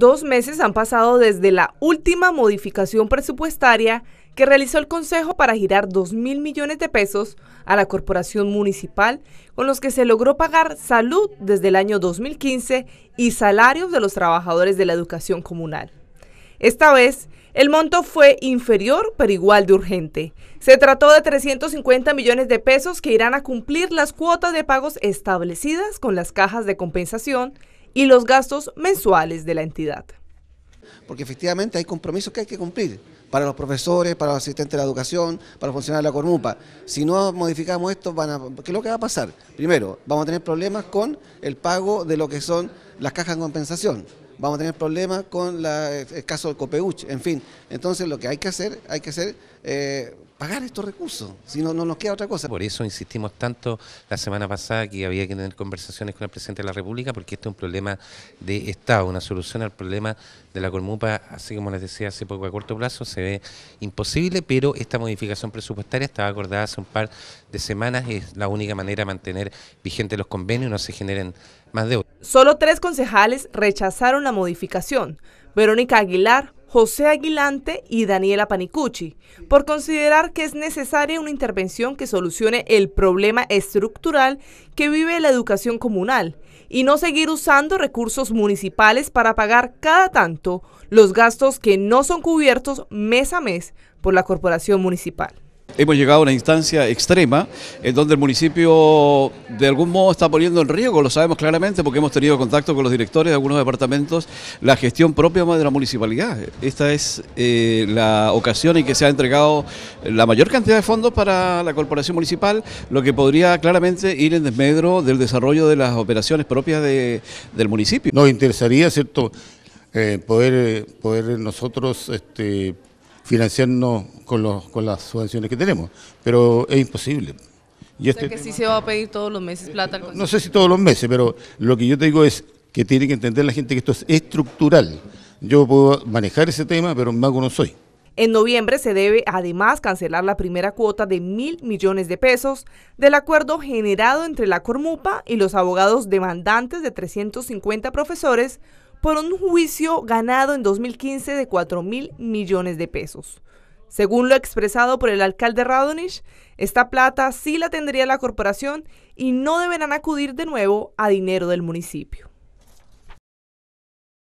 Dos meses han pasado desde la última modificación presupuestaria que realizó el Consejo para girar 2 mil millones de pesos a la Corporación Municipal, con los que se logró pagar salud desde el año 2015 y salarios de los trabajadores de la educación comunal. Esta vez, el monto fue inferior pero igual de urgente. Se trató de 350 millones de pesos que irán a cumplir las cuotas de pagos establecidas con las cajas de compensación y los gastos mensuales de la entidad. Porque efectivamente hay compromisos que hay que cumplir para los profesores, para los asistentes de la educación, para los funcionarios de la Cormupa. Si no modificamos esto, ¿qué es lo que va a pasar? Primero, vamos a tener problemas con el pago de lo que son las cajas de compensación vamos a tener problemas con eh, el caso de Copeuch, en fin. Entonces lo que hay que hacer, hay que hacer eh, pagar estos recursos, si no, no nos queda otra cosa. Por eso insistimos tanto la semana pasada que había que tener conversaciones con el presidente de la República, porque este es un problema de Estado, una solución al problema de la Colmupa, así como les decía hace poco a corto plazo, se ve imposible, pero esta modificación presupuestaria estaba acordada hace un par de semanas, es la única manera de mantener vigentes los convenios no se generen más deudas. Solo tres concejales rechazaron la modificación, Verónica Aguilar, José Aguilante y Daniela Panicucci, por considerar que es necesaria una intervención que solucione el problema estructural que vive la educación comunal y no seguir usando recursos municipales para pagar cada tanto los gastos que no son cubiertos mes a mes por la corporación municipal. Hemos llegado a una instancia extrema en donde el municipio de algún modo está poniendo en riesgo, lo sabemos claramente porque hemos tenido contacto con los directores de algunos departamentos, la gestión propia de la municipalidad. Esta es eh, la ocasión en que se ha entregado la mayor cantidad de fondos para la corporación municipal, lo que podría claramente ir en desmedro del desarrollo de las operaciones propias del municipio. Nos interesaría, ¿cierto?, eh, poder, eh, poder nosotros este, financiarnos con, los, con las subvenciones que tenemos, pero es imposible. Y este sí se va a pedir todos los meses plata No sé si todos los meses, pero lo que yo te digo es que tiene que entender la gente que esto es estructural. Yo puedo manejar ese tema, pero mago no soy. En noviembre se debe además cancelar la primera cuota de mil millones de pesos del acuerdo generado entre la Cormupa y los abogados demandantes de 350 profesores por un juicio ganado en 2015 de 4 mil millones de pesos. Según lo expresado por el alcalde Radonich, esta plata sí la tendría la corporación y no deberán acudir de nuevo a dinero del municipio.